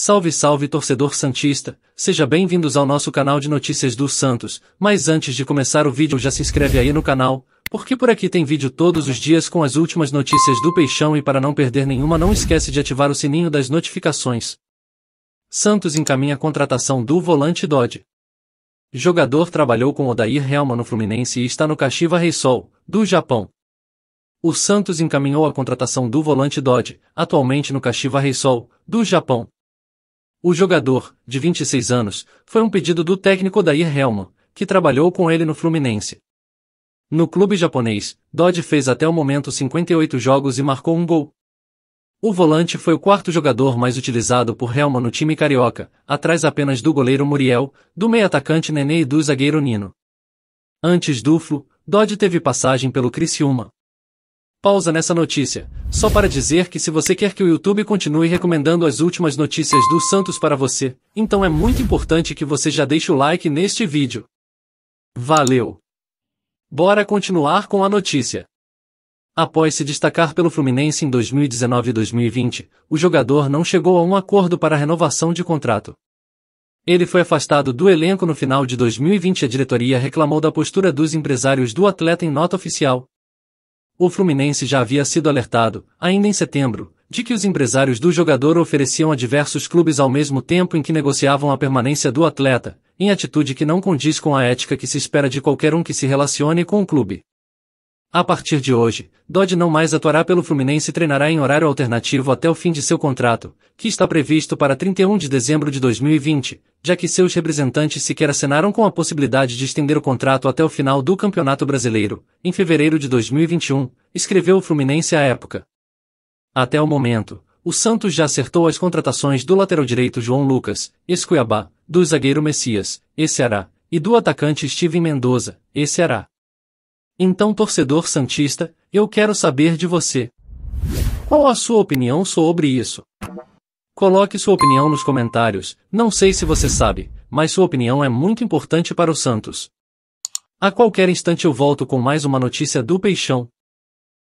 Salve, salve, torcedor Santista! Seja bem-vindos ao nosso canal de notícias do Santos, mas antes de começar o vídeo já se inscreve aí no canal, porque por aqui tem vídeo todos os dias com as últimas notícias do Peixão e para não perder nenhuma não esquece de ativar o sininho das notificações. Santos encaminha a contratação do volante Dodge. Jogador trabalhou com Odair Helma no Fluminense e está no Kashiwa Reysol, do Japão. O Santos encaminhou a contratação do volante Dodge, atualmente no Kashiwa Reysol, do Japão. O jogador, de 26 anos, foi um pedido do técnico Dair Helman, que trabalhou com ele no Fluminense. No clube japonês, Dodge fez até o momento 58 jogos e marcou um gol. O volante foi o quarto jogador mais utilizado por Helman no time carioca, atrás apenas do goleiro Muriel, do meio-atacante Nenê e do zagueiro Nino. Antes do Flu, Dodge teve passagem pelo Criciúma. Pausa nessa notícia, só para dizer que se você quer que o YouTube continue recomendando as últimas notícias do Santos para você, então é muito importante que você já deixe o like neste vídeo. Valeu! Bora continuar com a notícia. Após se destacar pelo Fluminense em 2019 e 2020, o jogador não chegou a um acordo para renovação de contrato. Ele foi afastado do elenco no final de 2020 e a diretoria reclamou da postura dos empresários do atleta em nota oficial, o Fluminense já havia sido alertado, ainda em setembro, de que os empresários do jogador ofereciam a diversos clubes ao mesmo tempo em que negociavam a permanência do atleta, em atitude que não condiz com a ética que se espera de qualquer um que se relacione com o clube. A partir de hoje, Dodge não mais atuará pelo Fluminense e treinará em horário alternativo até o fim de seu contrato, que está previsto para 31 de dezembro de 2020, já que seus representantes sequer assinaram com a possibilidade de estender o contrato até o final do Campeonato Brasileiro, em fevereiro de 2021, escreveu o Fluminense à época. Até o momento, o Santos já acertou as contratações do lateral direito João Lucas, ex-Cuiabá, do zagueiro Messias, ex-Ceará, e do atacante Steven Mendoza, ex-Ceará. Então, torcedor Santista, eu quero saber de você. Qual a sua opinião sobre isso? Coloque sua opinião nos comentários, não sei se você sabe, mas sua opinião é muito importante para o Santos. A qualquer instante eu volto com mais uma notícia do Peixão,